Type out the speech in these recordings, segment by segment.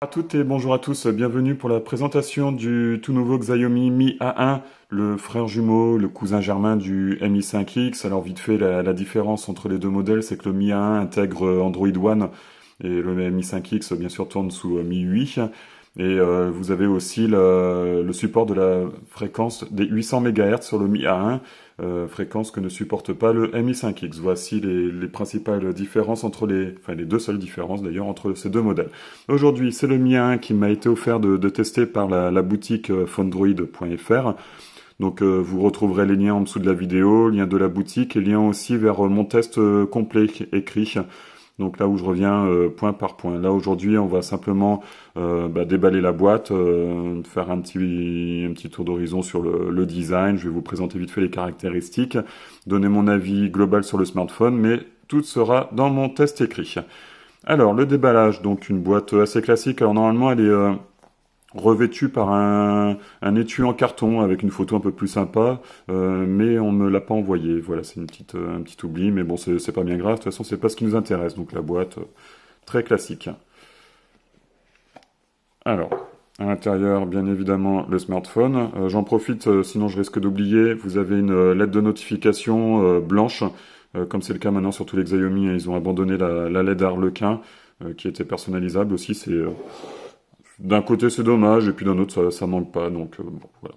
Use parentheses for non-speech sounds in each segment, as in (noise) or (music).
Bonjour à toutes et bonjour à tous, bienvenue pour la présentation du tout nouveau Xiaomi Mi A1, le frère jumeau, le cousin germain du Mi 5X. Alors vite fait, la, différence entre les deux modèles, c'est que le Mi A1 intègre Android One et le Mi 5X bien sûr tourne sous euh, Mi 8. Et euh, vous avez aussi le, le, support de la fréquence des 800 MHz sur le Mi A1 fréquence euh, fréquences que ne supporte pas le MI5X. Voici les, principales différences entre les, enfin les deux seules différences d'ailleurs entre ces deux modèles. Aujourd'hui, c'est le mien qui m'a été offert de, tester par la, boutique euh, fondroid.fr. Donc euh, vous retrouverez les liens en dessous de la vidéo, lien de la boutique et lien aussi vers mon test complet écrit donc là où je reviens euh, point par point. Là aujourd'hui, on va simplement euh, bah, déballer la boîte, euh, faire un petit un petit tour d'horizon sur le, le, design. Je vais vous présenter vite fait les caractéristiques, donner mon avis global sur le smartphone, mais tout sera dans mon test écrit. Alors le déballage, donc une boîte assez classique. Alors normalement, elle est revêtu par un, un, étui en carton avec une photo un peu plus sympa, euh, mais on me l'a pas envoyé. Voilà, c'est une petite, euh, un petit oubli, mais bon, c'est pas bien grave. De toute façon, c'est pas ce qui nous intéresse. Donc la boîte, euh, très classique. Alors, à l'intérieur, bien évidemment, le smartphone. J'en profite, sinon je risque d'oublier. Vous avez une lettre de notification blanche, comme c'est le cas maintenant sur tous les Xiaomi. Hein. ils ont abandonné la, la LED arlequin qui était personnalisable aussi. C'est d'un côté c'est dommage et puis d'un autre ça, manque pas donc euh, bon, voilà.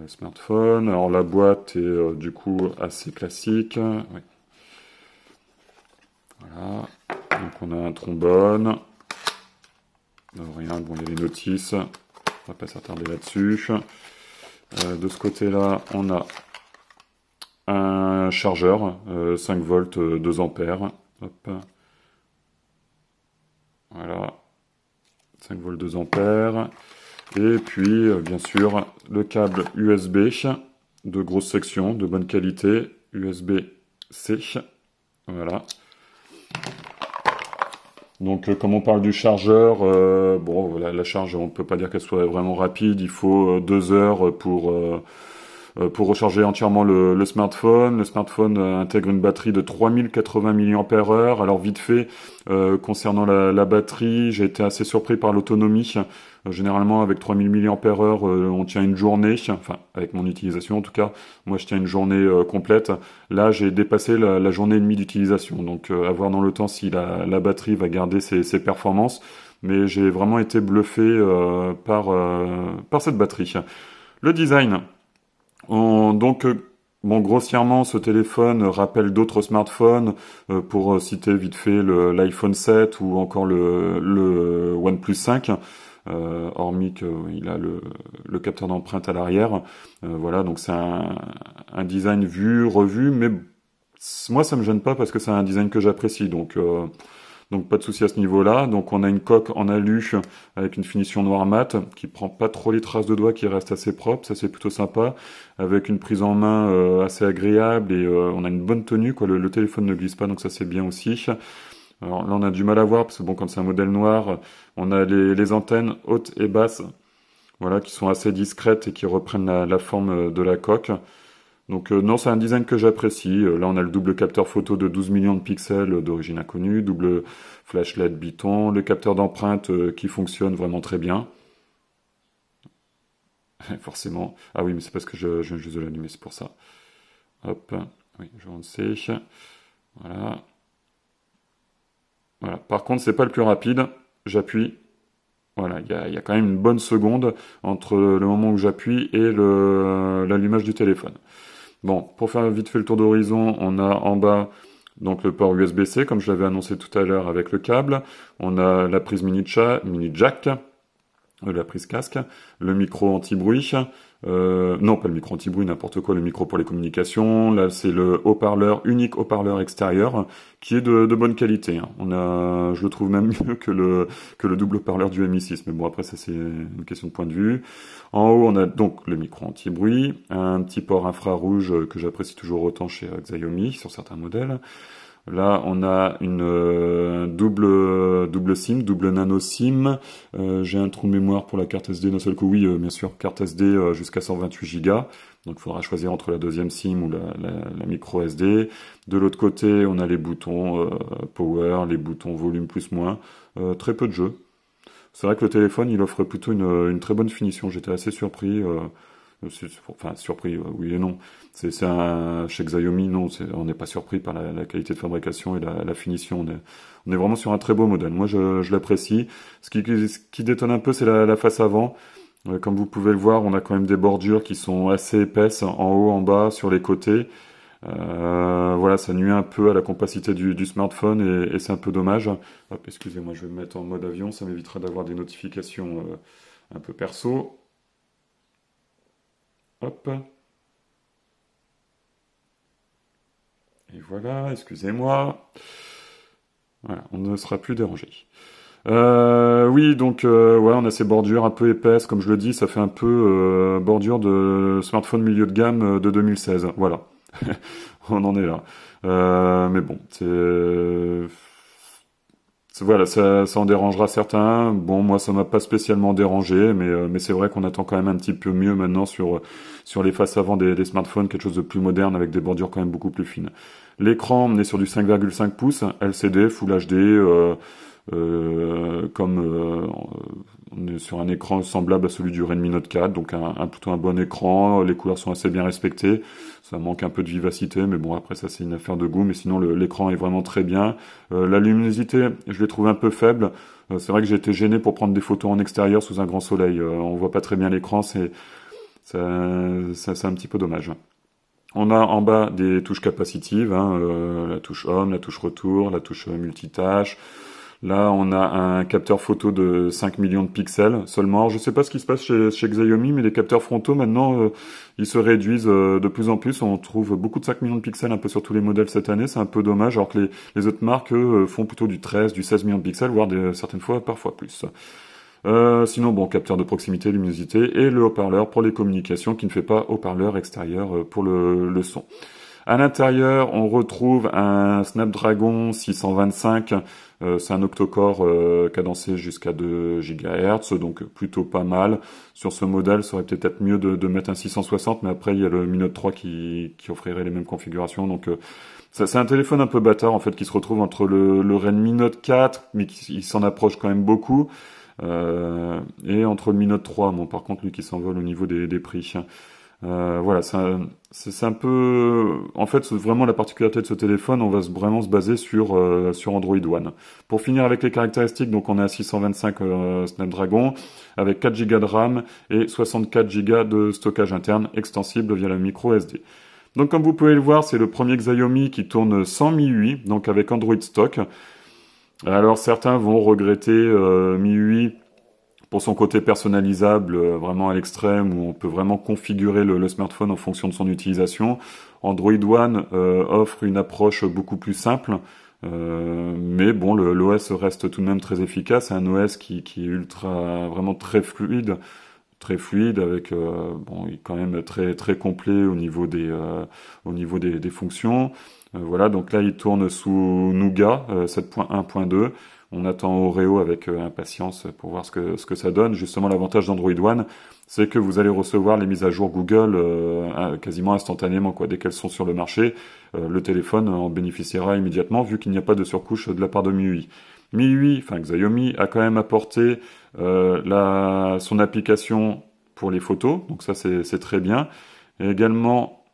le smartphone alors la boîte est euh, du coup assez classique voilà donc on a un trombone euh, rien bon il y a les notices on va pas s'attarder là-dessus de ce côté là on a un chargeur 5 volts 2 ampères Hop. 5 volts 2 ampères. Et puis, euh, bien sûr, le câble USB de grosse section, de bonne qualité, USB-C. Voilà. Donc, euh, comme on parle du chargeur, euh, bon, la, la, charge, on ne peut pas dire qu'elle soit vraiment rapide. Il faut deux heures pour... Euh, pour recharger entièrement le, smartphone. Le smartphone euh, intègre une batterie de 3080 mAh. Alors vite fait, euh, concernant la, batterie, j'ai été assez surpris par l'autonomie. généralement, avec 3000 mAh, on tient une journée, enfin avec mon utilisation en tout cas, moi je tiens une journée complète. Là, j'ai dépassé la, journée et demie d'utilisation, donc à voir dans le temps si la, batterie va garder ses, ses performances. Mais j'ai vraiment été bluffé par, par cette batterie. Le design, donc, euh, bon, grossièrement, ce téléphone rappelle d'autres smartphones, euh, pour euh, citer vite fait l'iPhone 7 ou encore le, le OnePlus 5. hormis qu'il a le, le capteur d'empreinte à l'arrière. voilà, donc c'est un, un, design vu, revu, mais moi ça me gêne pas parce que c'est un design que j'apprécie. Donc donc pas de souci à ce niveau-là. Donc on a une coque en alu avec une finition noire mat qui prend pas trop les traces de doigts, qui reste assez propre. Ça c'est plutôt sympa. Avec une prise en main euh, assez agréable et euh, on a une bonne tenue. Le, téléphone ne glisse pas, donc ça c'est bien aussi. Alors là on a du mal à voir parce que bon quand c'est un modèle noir, on a les, antennes hautes et basses, voilà qui sont assez discrètes et qui reprennent la, la forme euh, de la coque. Donc euh, non, c'est un design que j'apprécie. Euh, là, on a le double capteur photo de 12 millions de pixels euh, d'origine inconnue, double flash LED biton, le capteur d'empreinte qui fonctionne vraiment très bien. (laughs) forcément. Ah oui, mais c'est parce que je, viens juste de l'allumer, c'est pour ça. Hop, oui, je sais. Voilà. Voilà. Par contre, c'est pas le plus rapide. J'appuie. Voilà, il y a, quand même une bonne seconde entre le moment où j'appuie et l'allumage du téléphone. Bon, pour faire vite fait le tour d'horizon, on a en bas donc le port USB-C, comme je l'avais annoncé tout à l'heure avec le câble. On a la prise mini, mini jack la prise casque, le micro anti-bruit, euh, non pas le micro anti-bruit, n'importe quoi, le micro pour les communications, là c'est le haut-parleur, unique haut-parleur extérieur, qui est de, bonne qualité. Hein. On a, je le trouve même (laughs) mieux que le, que le double haut-parleur du MI6, mais bon après ça c'est une question de point de vue. En haut on a donc le micro anti-bruit, un petit port infrarouge que j'apprécie toujours autant chez Xiaomi sur certains modèles, Là, on a une euh, double double SIM, double nano SIM. Euh, j'ai un trou de mémoire pour la carte SD d'un seul coup. Oui, euh, bien sûr, carte SD jusqu'à 128 Go. Donc, il faudra choisir entre la deuxième SIM ou la, micro SD. De l'autre côté, on a les boutons power, les boutons volume plus moins. très peu de jeux. C'est vrai que le téléphone, il offre plutôt une très bonne finition. J'étais assez surpris. Euh, enfin surpris euh, oui et non c'est un chez Xiaomi non on n'est pas surpris par la, qualité de fabrication et la, finition on est, vraiment sur un très beau modèle moi je, l'apprécie ce qui, détonne un peu c'est la, face avant euh, comme vous pouvez le voir on a quand même des bordures qui sont assez épaisses en haut en bas sur les côtés voilà ça nuit un peu à la compacité du, smartphone et, c'est un peu dommage excusez-moi je vais me mettre en mode avion ça m'évitera d'avoir des notifications un peu perso Hop. Et voilà, excusez-moi. Voilà, on ne sera plus dérangé. Euh, oui, donc voilà euh, on a ces bordures un peu épaisses, comme je le dis, ça fait un peu euh, bordure de smartphone milieu de gamme de 2016. Voilà, (laughs) on en est là. mais bon, c'est voilà, ça, ça en dérangera certains. Bon, moi, ça m'a pas spécialement dérangé, mais, euh, mais c'est vrai qu'on attend quand même un petit peu mieux maintenant sur, euh, sur les faces avant des, smartphones, quelque chose de plus moderne avec des bordures quand même beaucoup plus fines. L'écran, on est sur du 5,5 pouces, LCD, Full HD, euh, comme sur un écran semblable à celui du Redmi Note 4, donc un, plutôt un bon écran, les couleurs sont assez bien respectées, ça manque un peu de vivacité, mais bon après ça c'est une affaire de goût, mais sinon l'écran est vraiment très bien. Euh, la luminosité, je l'ai trouvé un peu faible, euh, c'est vrai que j'ai été gêné pour prendre des photos en extérieur sous un grand soleil, euh, on voit pas très bien l'écran, c'est ça, c'est un petit peu dommage. On a en bas des touches capacitives, hein, la touche home, la touche retour, la touche multitâche, Là, on a un capteur photo de 5 millions de pixels seulement. Je ne sais pas ce qui se passe chez, Xiaomi, mais les capteurs frontaux, maintenant, euh, ils se réduisent euh, de plus en plus. On trouve beaucoup de 5 millions de pixels un peu sur tous les modèles cette année. C'est un peu dommage, alors que les, autres marques, euh, font plutôt du 13, du 16 millions de pixels, voire certaines fois, parfois plus. sinon, bon, capteur de proximité, luminosité et le haut-parleur pour les communications qui ne fait pas haut-parleur extérieur pour le, le son. À l'intérieur, on retrouve un Snapdragon 625. Euh, c'est un octocore euh, cadencé jusqu'à 2 GHz, donc plutôt pas mal. Sur ce modèle, ça aurait peut-être mieux de, mettre un 660, mais après, il y a le Mi Note 3 qui, qui offrirait les mêmes configurations. Donc, euh, c'est un téléphone un peu bâtard, en fait, qui se retrouve entre le, le Redmi Note 4, mais qui s'en approche quand même beaucoup, et entre le Mi Note 3, bon, par contre, lui qui s'envole au niveau des, des prix. Euh, voilà, c'est un peu, en fait, vraiment la particularité de ce téléphone, on va vraiment se baser sur euh, sur Android One. Pour finir avec les caractéristiques, donc on est à 625 euh, Snapdragon avec 4 Go de RAM et 64 Go de stockage interne extensible via la micro SD. Donc comme vous pouvez le voir, c'est le premier Xiaomi qui tourne sans MIUI, donc avec Android Stock. Alors certains vont regretter MIUI pour son côté personnalisable euh, vraiment à l'extrême où on peut vraiment configurer le, smartphone en fonction de son utilisation. Android One euh, offre une approche beaucoup plus simple, euh, mais bon, l'OS reste tout de même très efficace. C'est un OS qui, est ultra, vraiment très fluide, très fluide avec il bon, quand même très très complet au niveau des au niveau des, des fonctions. voilà, donc là il tourne sous Nougat 7.1.2 on attend Oreo avec euh, impatience pour voir ce que, ce que ça donne. Justement, l'avantage d'Android One, c'est que vous allez recevoir les mises à jour Google euh, quasiment instantanément, quoi. Dès qu'elles sont sur le marché, euh, le téléphone en bénéficiera immédiatement, vu qu'il n'y a pas de surcouche de la part de MIUI. MIUI, enfin Xiaomi, a quand même apporté la, son application pour les photos, donc ça c'est très bien. Et également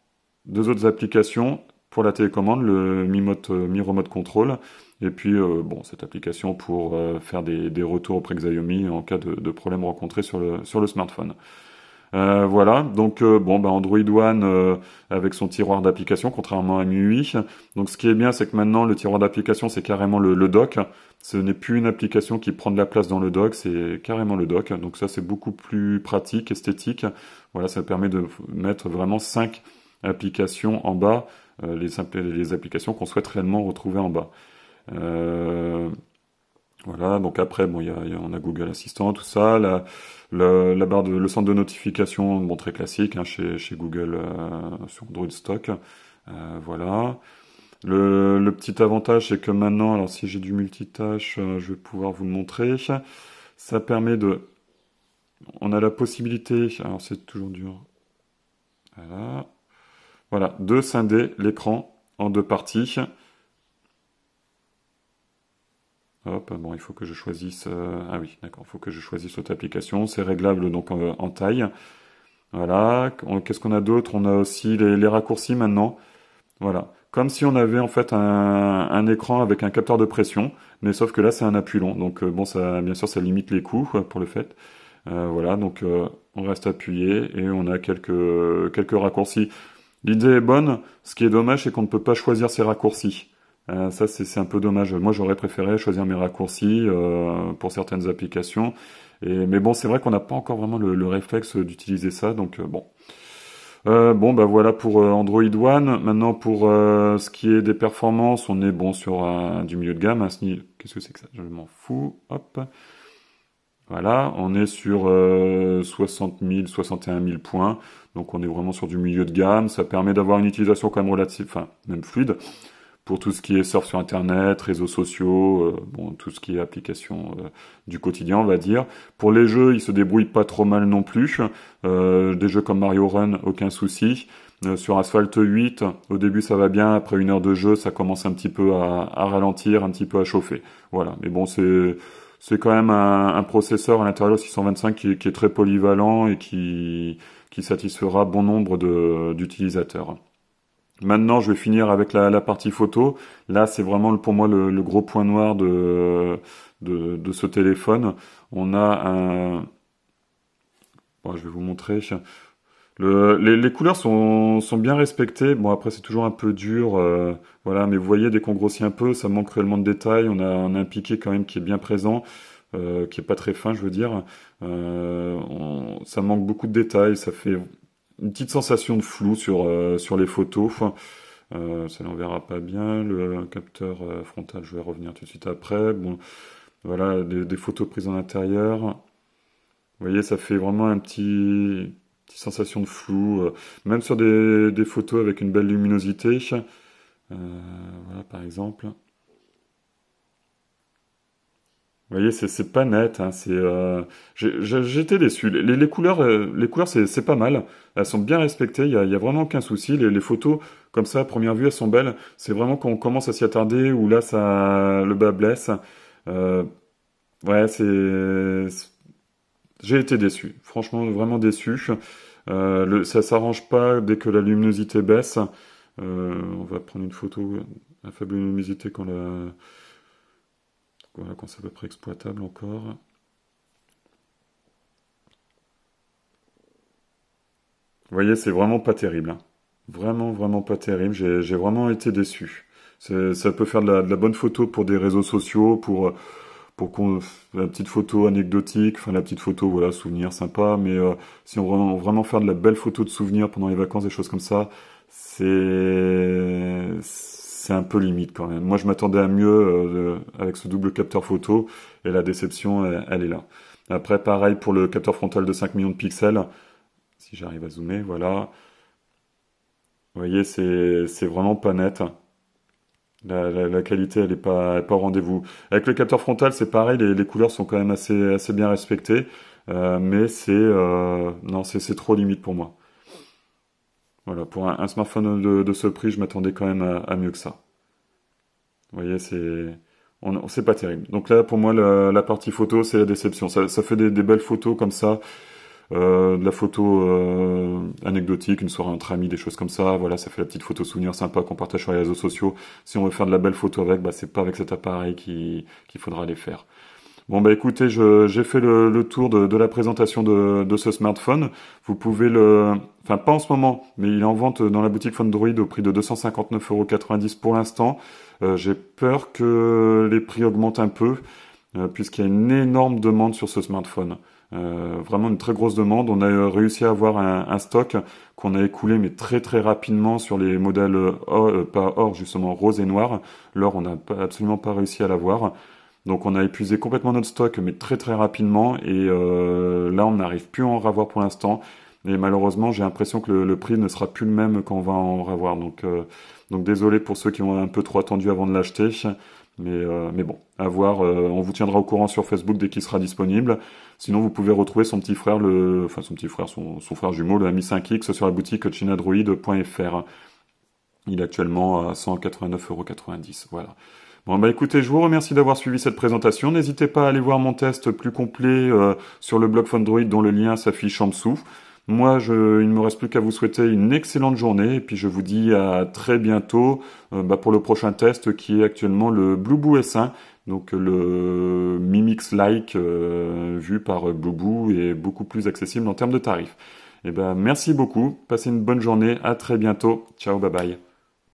deux autres applications, pour la télécommande, le Mi, Remote euh, Control. Et puis, euh, bon, cette application pour euh, faire des, des, retours auprès de Xiaomi en cas de, de problème rencontré sur le, sur le smartphone. voilà, donc bon, bah, Android One avec son tiroir d'application, contrairement à MIUI. Donc ce qui est bien, c'est que maintenant le tiroir d'application, c'est carrément le, le, dock. Ce n'est plus une application qui prend de la place dans le dock, c'est carrément le dock. Donc ça, c'est beaucoup plus pratique, esthétique. Voilà, ça permet de mettre vraiment cinq applications en bas euh, les, applications qu'on souhaite réellement retrouver en bas. Euh, voilà, donc après, bon, y y a, on a Google Assistant, tout ça, la, la, barre de, le centre de notification, bon, très classique, hein, chez, chez Google euh, sur Android Stock, voilà. Le, petit avantage, c'est que maintenant, alors si j'ai du multitâche, je vais pouvoir vous le montrer. Ça permet de, on a la possibilité, alors c'est toujours dur. Voilà. Voilà, de scinder l'écran en deux parties. Hop, bon, il faut que je choisisse. Euh, ah oui, d'accord, il faut que je choisisse l'autre application. C'est réglable donc en, taille. Voilà. Qu'est-ce qu'on a d'autre On a aussi les, raccourcis maintenant. Voilà. Comme si on avait en fait un, écran avec un capteur de pression, mais sauf que là c'est un appui long. Donc euh, bon, ça, bien sûr, ça limite les coûts pour le fait. Euh, voilà. Donc on reste appuyé et on a quelques quelques raccourcis. L'idée est bonne, ce qui est dommage c'est qu'on ne peut pas choisir ses raccourcis. Euh, ça c'est un peu dommage. Moi j'aurais préféré choisir mes raccourcis euh, pour certaines applications. mais bon c'est vrai qu'on n'a pas encore vraiment le, réflexe d'utiliser ça, donc euh, bon. bon bah voilà pour Android One. Maintenant pour ce qui est des performances, on est bon sur du milieu de gamme. Hein, Qu'est-ce que c'est que ça Je m'en fous. Hop. Voilà, on est sur 60 000, 61 000 points. Donc on est vraiment sur du milieu de gamme. Ça permet d'avoir une utilisation quand même relative, enfin même fluide, pour tout ce qui est surf sur Internet, réseaux sociaux, euh, bon, tout ce qui est application euh, du quotidien, on va dire. Pour les jeux, ils se débrouillent pas trop mal non plus. Euh, des jeux comme Mario Run, aucun souci. sur Asphalt 8, au début ça va bien, après une heure de jeu, ça commence un petit peu à, ralentir, un petit peu à chauffer. Voilà, mais bon, c'est c'est quand même un, processeur à l'intérieur 625 qui, qui est très polyvalent et qui qui satisfera bon nombre d'utilisateurs. Maintenant, je vais finir avec la, partie photo. Là, c'est vraiment pour moi le, gros point noir de, de, ce téléphone. On a un... Bon, je vais vous montrer. les, couleurs sont, bien respectées. Bon, après, c'est toujours un peu dur. Euh, voilà, mais vous voyez, dès qu'on grossit un peu, ça manque réellement de détails. On a, on a, un piqué quand même qui est bien présent. Euh, qui est pas très fin, je veux dire. Euh, ça manque beaucoup de détails, ça fait une petite sensation de flou sur euh, sur les photos. ça ne verra pas bien. Le capteur frontal, je vais revenir tout de suite après. Bon, voilà, des, photos prises en intérieur. Vous voyez, ça fait vraiment un petit petite sensation de flou. même sur des, des photos avec une belle luminosité. voilà, par exemple. Vous voyez, c'est pas net. Hein, c'est euh, j'étais déçu. Les, les, couleurs, les couleurs, euh, c'est pas mal. Elles sont bien respectées. Il y a, a, vraiment aucun souci. Les, les, photos, comme ça, à première vue, elles sont belles. C'est vraiment quand on commence à s'y attarder ou là, ça le bas blesse. Euh, ouais, c'est. J'ai été déçu. Franchement, vraiment déçu. Euh, le, ça s'arrange pas dès que la luminosité baisse. Euh, on va prendre une photo à faible luminosité quand la voilà, quand c'est à peu près exploitable encore. Vous voyez, c'est vraiment pas terrible. Hein. Vraiment, vraiment pas terrible. J'ai vraiment été déçu. Ça peut faire de la, bonne photo pour des réseaux sociaux, pour, pour la petite photo anecdotique, enfin la petite photo, voilà, souvenir sympa. Mais euh, si on veut vraiment faire de la belle photo de souvenir pendant les vacances, des choses comme ça, c'est c'est un peu limite quand même. Moi, je m'attendais à mieux euh, avec ce double capteur photo et la déception, elle, est là. Après, pareil pour le capteur frontal de 5 millions de pixels. Si j'arrive à zoomer, voilà. Vous voyez, c'est vraiment pas net. La, qualité, elle n'est pas, pas au rendez-vous. Avec le capteur frontal, c'est pareil, les, couleurs sont quand même assez, assez bien respectées. Euh, mais euh, c'est c'est trop limite pour moi. Voilà, pour un, smartphone de, de, ce prix, je m'attendais quand même à, mieux que ça. Vous voyez, c'est c'est pas terrible. Donc là, pour moi, la, partie photo, c'est la déception. Ça, fait des, belles photos comme ça, euh, de la photo euh, anecdotique, une soirée entre amis, des choses comme ça. Voilà, ça fait la petite photo souvenir sympa qu'on partage sur les réseaux sociaux. Si on veut faire de la belle photo avec, bah, c'est pas avec cet appareil qu'il faudra les faire. Bon bah écoutez, j'ai fait le, tour de, la présentation de, ce smartphone. Vous pouvez le, enfin pas en ce moment, mais il est en vente dans la boutique PhoneDroid au prix de 259,90€ pour l'instant. Euh, j'ai peur que les prix augmentent un peu, euh, puisqu'il y a une énorme demande sur ce smartphone. Euh, vraiment une très grosse demande. On a réussi à avoir un, stock qu'on a écoulé mais très très rapidement sur les modèles pas or justement rose et noir. L'or on n'a absolument pas réussi à l'avoir. Donc on a épuisé complètement notre stock, mais très très rapidement. Et euh, là, on n'arrive plus à en ravoir pour l'instant. Et malheureusement, j'ai l'impression que le, prix ne sera plus le même quand on va en ravoir. Donc, euh, donc désolé pour ceux qui ont un peu trop attendu avant de l'acheter. Mais, euh, mais bon, à voir. on vous tiendra au courant sur Facebook dès qu'il sera disponible. Sinon, vous pouvez retrouver son petit frère, le, enfin son petit frère, son, frère jumeau, le ami 5X, sur la boutique chinadroid.fr. Il est actuellement à 189,90€. Voilà. Bon bah écoutez, je vous remercie d'avoir suivi cette présentation. N'hésitez pas à aller voir mon test plus complet euh, sur le blog Fondroid dont le lien s'affiche en dessous. Moi, il ne me reste plus qu'à vous souhaiter une excellente journée et puis je vous dis à très bientôt euh, bah, pour le prochain test qui est actuellement le Blueboo S1, donc le Mimix-like euh, vu par Blueboo et beaucoup plus accessible en termes de tarifs. Et eh ben, merci beaucoup, passez une bonne journée, à très bientôt, ciao, bye bye.